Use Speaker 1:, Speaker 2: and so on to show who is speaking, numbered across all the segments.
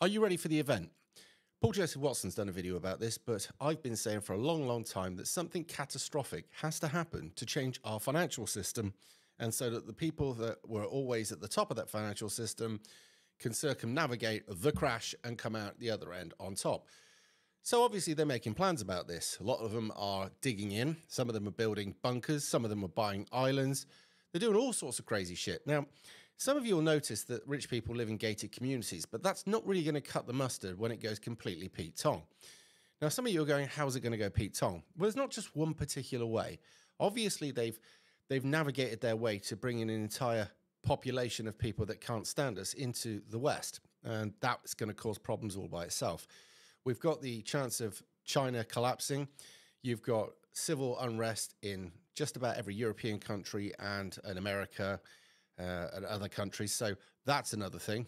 Speaker 1: Are you ready for the event? Paul Joseph Watson's done a video about this, but I've been saying for a long, long time that something catastrophic has to happen to change our financial system. And so that the people that were always at the top of that financial system can circumnavigate the crash and come out the other end on top. So obviously they're making plans about this. A lot of them are digging in. Some of them are building bunkers. Some of them are buying islands. They're doing all sorts of crazy shit. Now, some of you will notice that rich people live in gated communities, but that's not really going to cut the mustard when it goes completely Pete Tong. Now, some of you are going, how's it going to go Pete Tong? Well, it's not just one particular way. Obviously, they've they've navigated their way to bringing an entire population of people that can't stand us into the West, and that's going to cause problems all by itself. We've got the chance of China collapsing. You've got civil unrest in just about every European country and in America uh, and other countries. So that's another thing.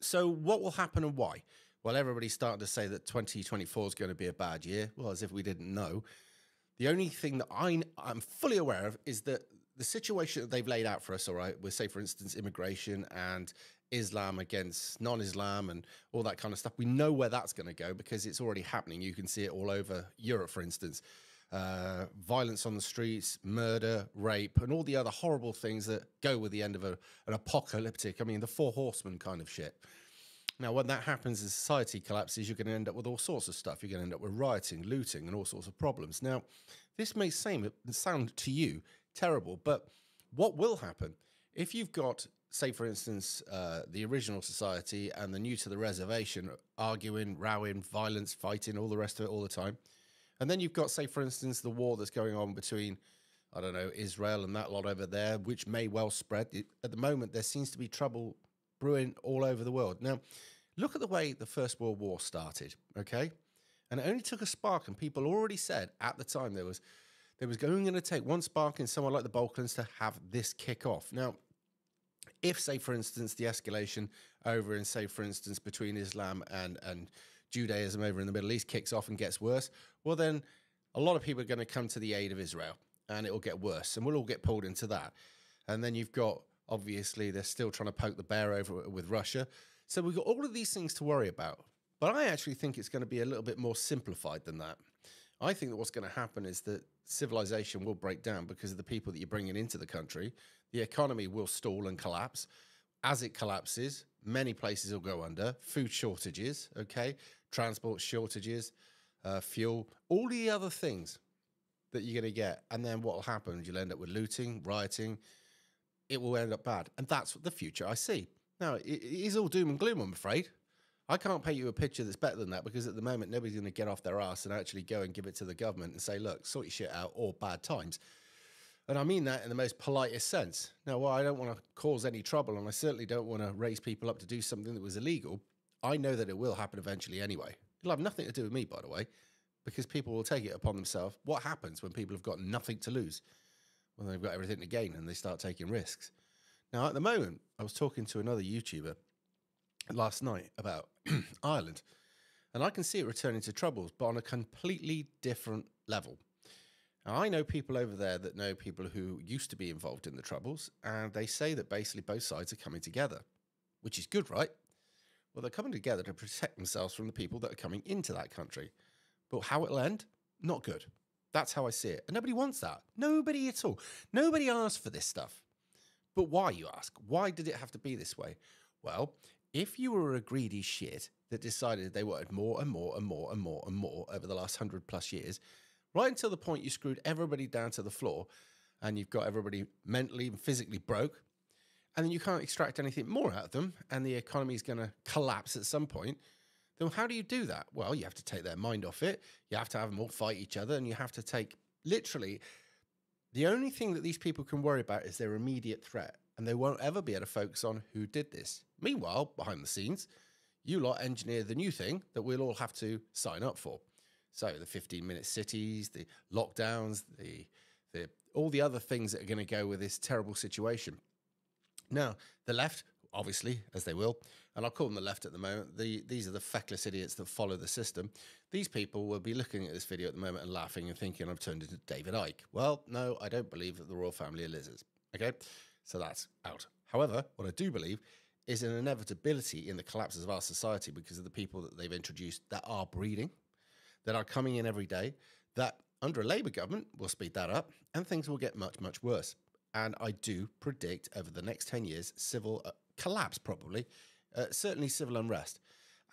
Speaker 1: So, what will happen and why? Well, everybody's starting to say that 2024 is going to be a bad year. Well, as if we didn't know. The only thing that I, I'm fully aware of is that the situation that they've laid out for us, all right, with, say, for instance, immigration and Islam against non Islam and all that kind of stuff, we know where that's going to go because it's already happening. You can see it all over Europe, for instance. Uh, violence on the streets, murder, rape, and all the other horrible things that go with the end of a, an apocalyptic, I mean, the four horsemen kind of shit. Now, when that happens and society collapses, you're going to end up with all sorts of stuff. You're going to end up with rioting, looting, and all sorts of problems. Now, this may seem, sound to you terrible, but what will happen if you've got, say, for instance, uh, the original society and the new to the reservation arguing, rowing, violence, fighting, all the rest of it all the time? And then you've got, say, for instance, the war that's going on between, I don't know, Israel and that lot over there, which may well spread. at the moment, there seems to be trouble brewing all over the world. Now, look at the way the First World War started, okay? And it only took a spark, and people already said at the time there was there was going to take one spark in somewhere like the Balkans to have this kick off. Now, if say for instance the escalation over in say for instance between Islam and and Judaism over in the Middle East kicks off and gets worse, well, then a lot of people are going to come to the aid of Israel and it will get worse and we'll all get pulled into that. And then you've got, obviously, they're still trying to poke the bear over with Russia. So we've got all of these things to worry about. But I actually think it's going to be a little bit more simplified than that. I think that what's going to happen is that civilization will break down because of the people that you're bringing into the country. The economy will stall and collapse. As it collapses, many places will go under, food shortages, okay? transport shortages, uh, fuel, all the other things that you're going to get. And then what will happen? You'll end up with looting, rioting. It will end up bad. And that's the future I see. Now, it, it is all doom and gloom, I'm afraid. I can't paint you a picture that's better than that because at the moment, nobody's going to get off their ass and actually go and give it to the government and say, look, sort your shit out or bad times. And I mean that in the most politest sense. Now, while I don't want to cause any trouble and I certainly don't want to raise people up to do something that was illegal, I know that it will happen eventually anyway. It'll have nothing to do with me, by the way, because people will take it upon themselves. What happens when people have got nothing to lose? When they've got everything to gain and they start taking risks. Now, at the moment, I was talking to another YouTuber last night about Ireland, and I can see it returning to troubles, but on a completely different level. Now, I know people over there that know people who used to be involved in the troubles, and they say that basically both sides are coming together, which is good, right? Well, they're coming together to protect themselves from the people that are coming into that country. But how it'll end, not good. That's how I see it. And nobody wants that. Nobody at all. Nobody asked for this stuff. But why, you ask? Why did it have to be this way? Well, if you were a greedy shit that decided they wanted more and more and more and more and more over the last hundred plus years, right until the point you screwed everybody down to the floor and you've got everybody mentally and physically broke, and then you can't extract anything more out of them, and the economy is going to collapse at some point, then how do you do that? Well, you have to take their mind off it. You have to have them all fight each other, and you have to take literally the only thing that these people can worry about is their immediate threat, and they won't ever be able to focus on who did this. Meanwhile, behind the scenes, you lot engineer the new thing that we'll all have to sign up for. So the 15 minute cities, the lockdowns, the, the all the other things that are going to go with this terrible situation. Now, the left, obviously, as they will, and I'll call them the left at the moment, the, these are the feckless idiots that follow the system. These people will be looking at this video at the moment and laughing and thinking I've turned into David Icke. Well, no, I don't believe that the royal family are lizards. Okay? So that's out. However, what I do believe is an inevitability in the collapses of our society because of the people that they've introduced that are breeding, that are coming in every day, that under a Labour government, will speed that up, and things will get much, much worse. And I do predict over the next 10 years, civil uh, collapse probably, uh, certainly civil unrest.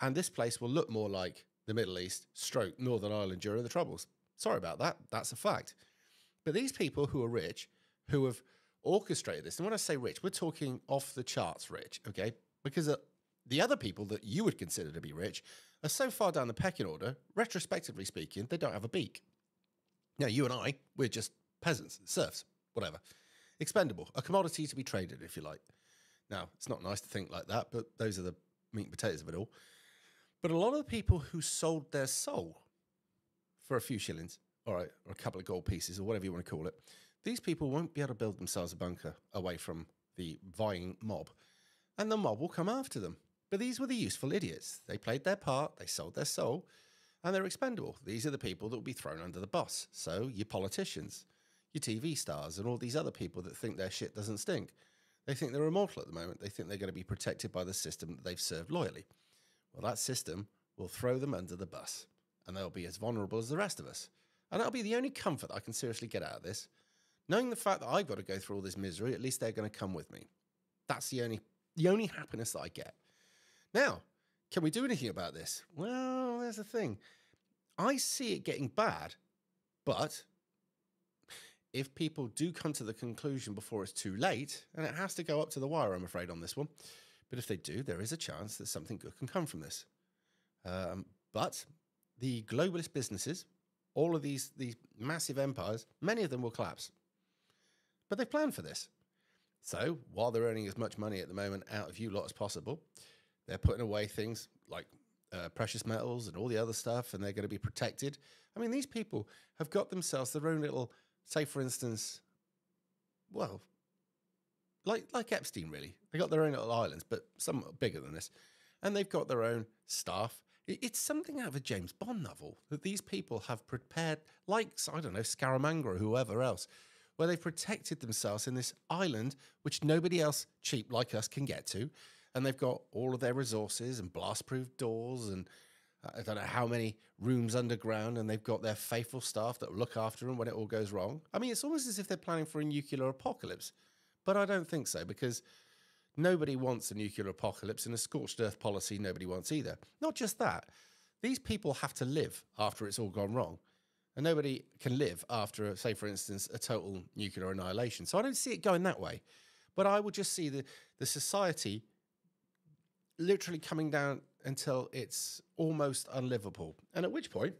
Speaker 1: And this place will look more like the Middle East, stroke Northern Ireland during the Troubles. Sorry about that. That's a fact. But these people who are rich, who have orchestrated this, and when I say rich, we're talking off the charts rich, okay? Because uh, the other people that you would consider to be rich are so far down the pecking order, retrospectively speaking, they don't have a beak. Now, you and I, we're just peasants, serfs, whatever expendable, a commodity to be traded, if you like. Now, it's not nice to think like that, but those are the meat and potatoes of it all. But a lot of the people who sold their soul for a few shillings, all right, or a couple of gold pieces, or whatever you want to call it, these people won't be able to build themselves a bunker away from the vying mob, and the mob will come after them. But these were the useful idiots. They played their part, they sold their soul, and they're expendable. These are the people that will be thrown under the bus. So, your politicians, your TV stars and all these other people that think their shit doesn't stink. They think they're immortal at the moment. They think they're going to be protected by the system that they've served loyally. Well, that system will throw them under the bus and they'll be as vulnerable as the rest of us. And that'll be the only comfort I can seriously get out of this. Knowing the fact that I've got to go through all this misery, at least they're going to come with me. That's the only the only happiness that I get. Now, can we do anything about this? Well, there's the thing. I see it getting bad, but if people do come to the conclusion before it's too late, and it has to go up to the wire, I'm afraid, on this one, but if they do, there is a chance that something good can come from this. Um, but the globalist businesses, all of these, these massive empires, many of them will collapse. But they've planned for this. So while they're earning as much money at the moment out of you lot as possible, they're putting away things like uh, precious metals and all the other stuff, and they're going to be protected. I mean, these people have got themselves their own little say, for instance, well, like like Epstein, really. They got their own little islands, but some bigger than this, and they've got their own staff. It's something out of a James Bond novel that these people have prepared, like I don't know, Scaramanga or whoever else, where they've protected themselves in this island which nobody else cheap like us can get to, and they've got all of their resources and blast-proof doors and I don't know how many rooms underground, and they've got their faithful staff that look after them when it all goes wrong. I mean, it's almost as if they're planning for a nuclear apocalypse, but I don't think so because nobody wants a nuclear apocalypse, and a scorched earth policy nobody wants either. Not just that, these people have to live after it's all gone wrong, and nobody can live after, say, for instance, a total nuclear annihilation. So I don't see it going that way, but I would just see the the society literally coming down until it's almost unlivable. And at which point,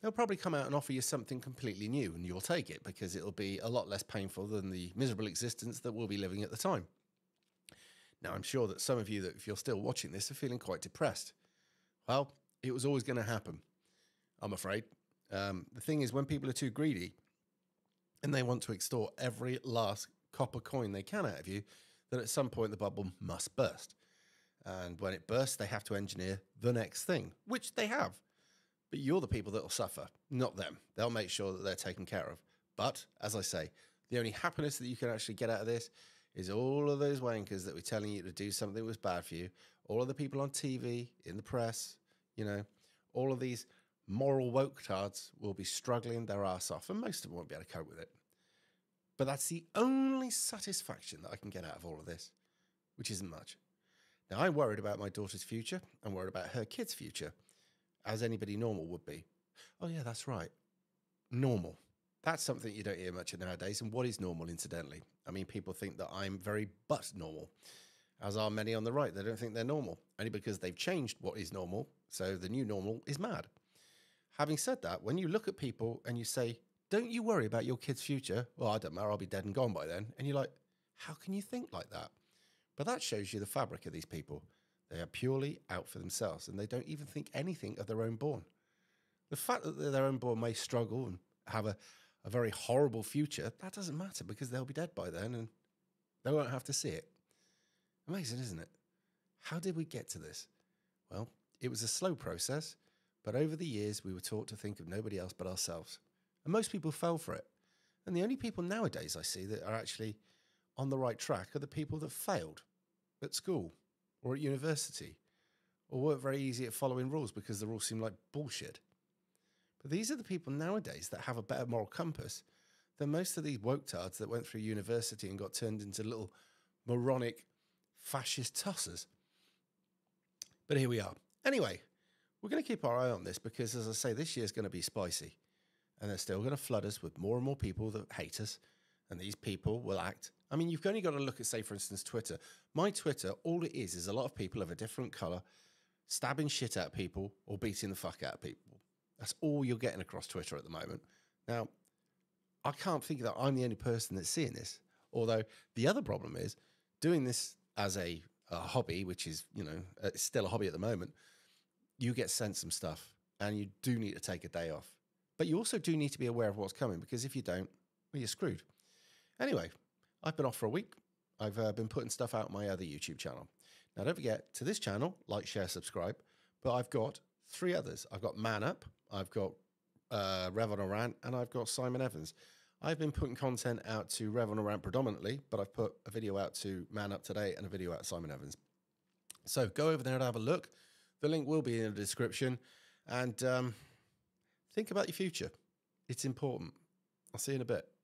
Speaker 1: they'll probably come out and offer you something completely new and you'll take it because it'll be a lot less painful than the miserable existence that we'll be living at the time. Now, I'm sure that some of you, that if you're still watching this, are feeling quite depressed. Well, it was always going to happen, I'm afraid. Um, the thing is, when people are too greedy and they want to extort every last copper coin they can out of you, then at some point the bubble must burst. And when it bursts, they have to engineer the next thing, which they have. But you're the people that will suffer, not them. They'll make sure that they're taken care of. But as I say, the only happiness that you can actually get out of this is all of those wankers that were telling you to do something that was bad for you, all of the people on TV, in the press, you know, all of these moral woke tards will be struggling their ass off, and most of them won't be able to cope with it. But that's the only satisfaction that I can get out of all of this, which isn't much. Now, I'm worried about my daughter's future. I'm worried about her kids' future, as anybody normal would be. Oh, yeah, that's right. Normal. That's something you don't hear much nowadays. And what is normal, incidentally? I mean, people think that I'm very but normal, as are many on the right. They don't think they're normal, only because they've changed what is normal. So the new normal is mad. Having said that, when you look at people and you say, don't you worry about your kid's future. Well, I don't matter. I'll be dead and gone by then. And you're like, how can you think like that? But that shows you the fabric of these people. They are purely out for themselves and they don't even think anything of their own born. The fact that their own born may struggle and have a, a very horrible future, that doesn't matter because they'll be dead by then and they won't have to see it. Amazing, isn't it? How did we get to this? Well, it was a slow process, but over the years we were taught to think of nobody else but ourselves. And most people fell for it. And the only people nowadays I see that are actually on the right track are the people that failed at school or at university or weren't very easy at following rules because the rules seemed like bullshit. But these are the people nowadays that have a better moral compass than most of these woke tards that went through university and got turned into little moronic fascist tossers. But here we are. Anyway, we're going to keep our eye on this because, as I say, this year is going to be spicy. And they're still going to flood us with more and more people that hate us and these people will act. I mean, you've only got to look at, say, for instance, Twitter. My Twitter, all it is, is a lot of people of a different color stabbing shit at people or beating the fuck out of people. That's all you're getting across Twitter at the moment. Now, I can't think that I'm the only person that's seeing this. Although the other problem is doing this as a, a hobby, which is, you know, uh, it's still a hobby at the moment, you get sent some stuff and you do need to take a day off. But you also do need to be aware of what's coming because if you don't, well, you're screwed. Anyway, I've been off for a week. I've uh, been putting stuff out my other YouTube channel. Now, don't forget to this channel, like, share, subscribe. But I've got three others. I've got Man Up, I've got uh, Rev on a Rant, and I've got Simon Evans. I've been putting content out to Rev on a Rant predominantly, but I've put a video out to Man Up today and a video out to Simon Evans. So go over there and have a look. The link will be in the description. And um, think about your future. It's important. I'll see you in a bit.